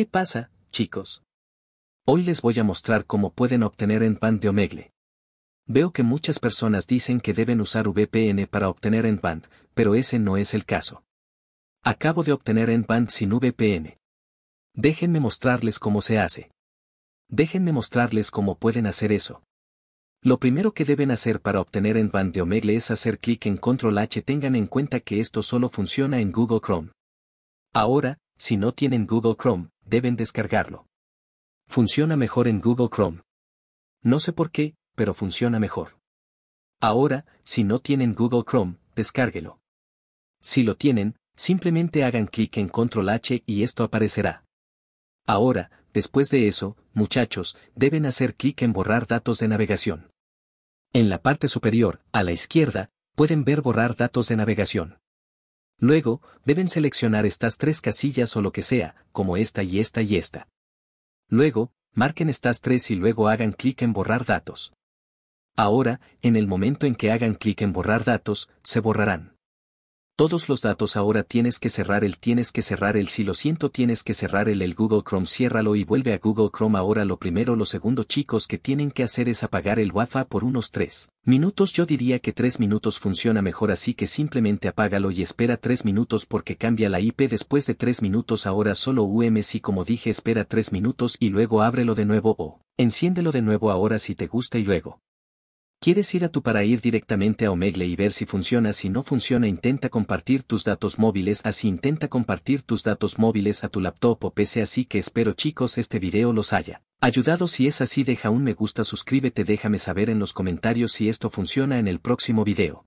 ¿Qué pasa, chicos? Hoy les voy a mostrar cómo pueden obtener pan de Omegle. Veo que muchas personas dicen que deben usar VPN para obtener pan pero ese no es el caso. Acabo de obtener pan sin VPN. Déjenme mostrarles cómo se hace. Déjenme mostrarles cómo pueden hacer eso. Lo primero que deben hacer para obtener pan de Omegle es hacer clic en Control H. Tengan en cuenta que esto solo funciona en Google Chrome. Ahora, si no tienen Google Chrome, deben descargarlo. Funciona mejor en Google Chrome. No sé por qué, pero funciona mejor. Ahora, si no tienen Google Chrome, descárguelo. Si lo tienen, simplemente hagan clic en Control H y esto aparecerá. Ahora, después de eso, muchachos, deben hacer clic en Borrar datos de navegación. En la parte superior, a la izquierda, pueden ver Borrar datos de navegación. Luego, deben seleccionar estas tres casillas o lo que sea, como esta y esta y esta. Luego, marquen estas tres y luego hagan clic en borrar datos. Ahora, en el momento en que hagan clic en borrar datos, se borrarán todos los datos ahora tienes que cerrar el tienes que cerrar el si lo siento tienes que cerrar el el Google Chrome ciérralo y vuelve a Google Chrome ahora lo primero lo segundo chicos que tienen que hacer es apagar el Wafa por unos 3 minutos yo diría que 3 minutos funciona mejor así que simplemente apágalo y espera 3 minutos porque cambia la IP después de 3 minutos ahora solo UM y como dije espera 3 minutos y luego ábrelo de nuevo o enciéndelo de nuevo ahora si te gusta y luego ¿Quieres ir a tu para ir directamente a Omegle y ver si funciona? Si no funciona, intenta compartir tus datos móviles. Así intenta compartir tus datos móviles a tu laptop o PC. Así que espero chicos este video los haya ayudado. Si es así, deja un me gusta, suscríbete, déjame saber en los comentarios si esto funciona en el próximo video.